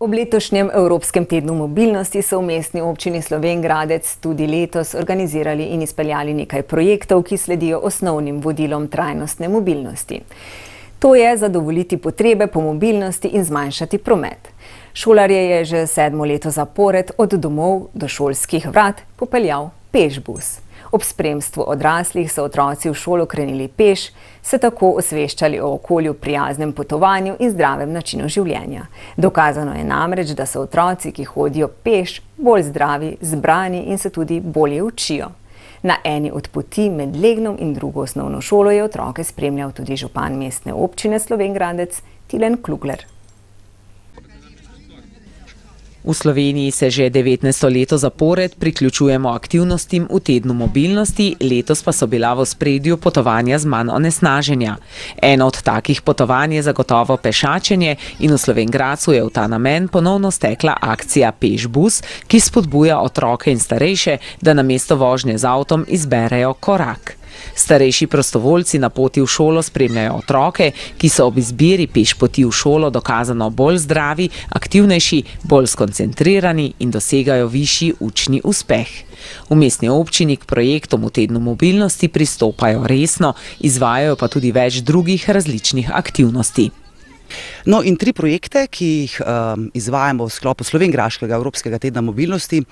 Ob letošnjem Evropskem tednu mobilnosti so v mestni občini Slovengradec tudi letos organizirali in izpeljali nekaj projektov, ki sledijo osnovnim vodilom trajnostne mobilnosti. To je zadovoljiti potrebe po mobilnosti in zmanjšati promet. Šolarje je že sedmo leto zapored od domov do šolskih vrat popeljal pešbus. Ob spremstvu odraslih so otroci v šolo krenili peš, se tako osveščali o okolju prijaznem potovanju in zdravem načinu življenja. Dokazano je namreč, da so otroci, ki hodijo peš, bolj zdravi, zbrani in se tudi bolje učijo. Na eni od poti med Legnom in drugo osnovno šolo je otroke spremljal tudi župan mestne občine Slovengradec Tilen Klugler. V Sloveniji se že 19. leto zapored priključujemo aktivnostim v tednu mobilnosti, letos pa so bila v spredju potovanja z manj onesnaženja. Eno od takih potovanj je zagotovo pešačenje in v Slovengracu je v ta namen ponovno stekla akcija Pešbus, ki spodbuja otroke in starejše, da na mesto vožnje z avtom izberejo korak. Starejši prostovoljci na poti v šolo spremljajo otroke, ki so ob izbiri peš poti v šolo dokazano bolj zdravi, aktivnejši, bolj skoncentrirani in dosegajo višji učni uspeh. V mestni občini k projektom v tednu mobilnosti pristopajo resno, izvajajo pa tudi več drugih različnih aktivnosti. No, in tri projekte, ki jih um, izvajamo v sklopu Slovenijskega Evropskega tedna mobilnosti,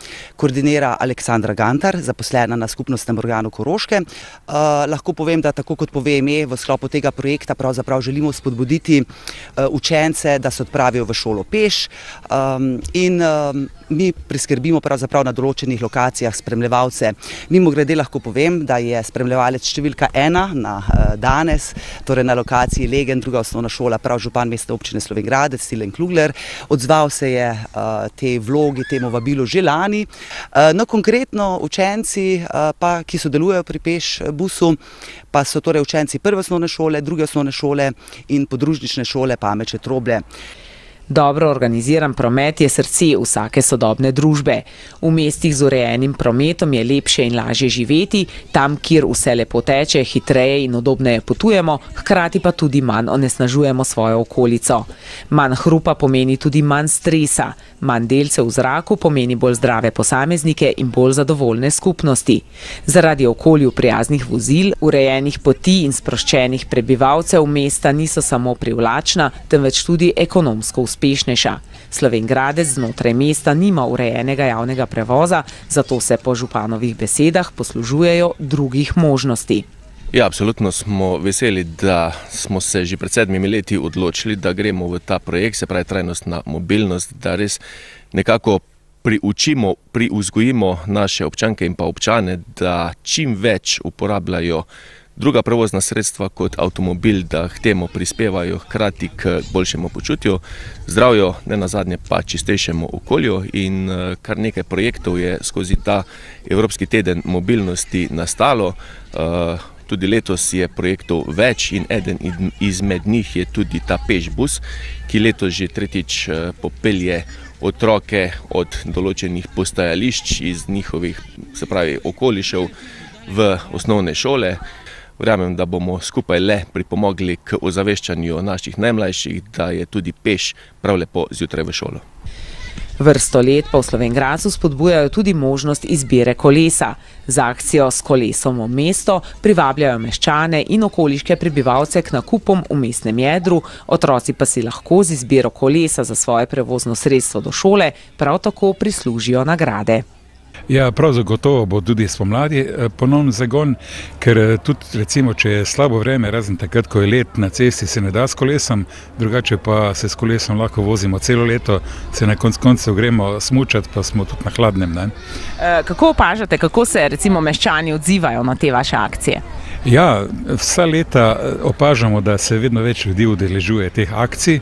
koordinira Aleksandra Gantar, zaposlena na skupnostnem organu Koroške. Uh, lahko povem, da tako kot pove ime, v sklopu tega projekta pravzaprav želimo spodbuditi uh, učence, da se odpravijo v šolo peš um, in um, mi priskrbimo pravzaprav na določenih lokacijah spremljevalce. Mimo grede lahko povem, da je spremljevalec številka ena na eh, danes, torej na lokaciji Legend, druga osnovna šola, prav župan mesta občine Slovengrade, Stilen Klugler. Odzval se je eh, te vlogi, temu vabilu že lani. Eh, no, konkretno učenci, ki sodelujejo pri peš busu, pa so torej učenci prve osnovne šole, druge osnovne šole in podružnične šole Pameče Troble. Dobro organiziran promet je srce vsake sodobne družbe. V mestih z urejenim prometom je lepše in lažje živeti, tam, kjer vse lepo teče, hitreje in odobneje potujemo, hkrati pa tudi manj onesnažujemo svojo okolico. Manj hrupa pomeni tudi manj stresa, manj delce v zraku pomeni bolj zdrave posameznike in bolj zadovoljne skupnosti. Zaradi okolju prijaznih vozil, urejenih poti in sproščenih prebivalcev mesta niso samo privlačna, temveč tudi ekonomsko vzpravljena uspešnejša. Slovengradec znotraj mesta nima urejenega javnega prevoza, zato se po županovih besedah poslužujejo drugih možnosti. Ja, absolutno smo veseli, da smo se že pred sedmimi leti odločili, da gremo v ta projekt, se pravi trajnostna mobilnost, da res nekako priučimo, priuzgojimo naše občanke in pa občane, da čim več uporabljajo druga prevozna sredstva kot avtomobil, da k temu prispevajo hkrati k boljšemu počutju, zdravju, ne nazadnje pa čistejšemu okolju. In eh, kar nekaj projektov je skozi ta Evropski teden mobilnosti nastalo. Eh, tudi letos je projektov več in eden izmed njih je tudi ta Pešbus, ki letos že tretjič eh, popelje otroke od določenih postajališč iz njihovih pravi, okolišev v osnovne šole. Verjamem, da bomo skupaj le pripomogli k ozaveščanju naših najmlajših, da je tudi peš prav lepo zjutraj v šolo. Vrsto let pa v Slovengracu spodbujajo tudi možnost izbire kolesa. Z akcijo s kolesom v mesto privabljajo meščane in okoliške prebivalce k nakupom v mestnem jedru, otroci pa si lahko z izbiro kolesa za svoje prevozno sredstvo do šole prav tako prislužijo nagrade. Ja, prav zagotovo bo tudi spomladi eh, ponovno zagon, ker eh, tudi recimo, če je slabo vreme, razen takrat, ko je let na cesti, se ne da s kolesom, drugače pa se s kolesom lahko vozimo celo leto, se na konc koncu gremo smučati, pa smo tudi na hladnem. Ne? Eh, kako opažate, kako se recimo meščani odzivajo na te vaše akcije? Ja, vsa leta eh, opažamo, da se vedno več ljudi udeležuje teh akcij. Eh,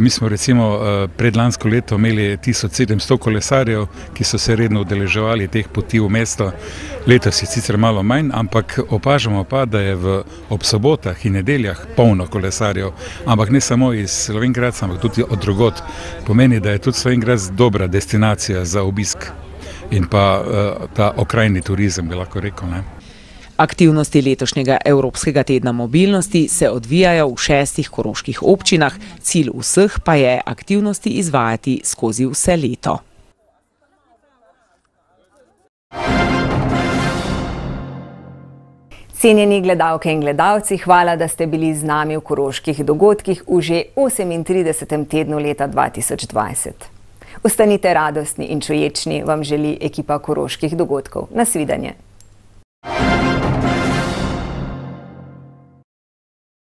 mi smo recimo eh, predlansko leto imeli 1700 kolesarjev, ki so se redno udeleževali teh poti v mesto. Letos je sicer malo manj, ampak opažamo pa, da je v ob sobotah in nedeljah polno kolesarjev, ampak ne samo iz Slovenkrat, ampak tudi od drugot. Pomeni, da je tudi Slovenkrat dobra destinacija za obisk in pa ta okrajni turizem, bi lahko rekel. Ne? Aktivnosti letošnjega Evropskega tedna mobilnosti se odvijajo v šestih koroških občinah, cilj vseh pa je aktivnosti izvajati skozi vse leto. Cenjeni gledalke in gledalci, hvala, da ste bili z nami v koroških dogodkih v že 38. tednu leta 2020. Ostanite radostni in čuječni, vam želi ekipa koroških dogodkov. Nasvidanje.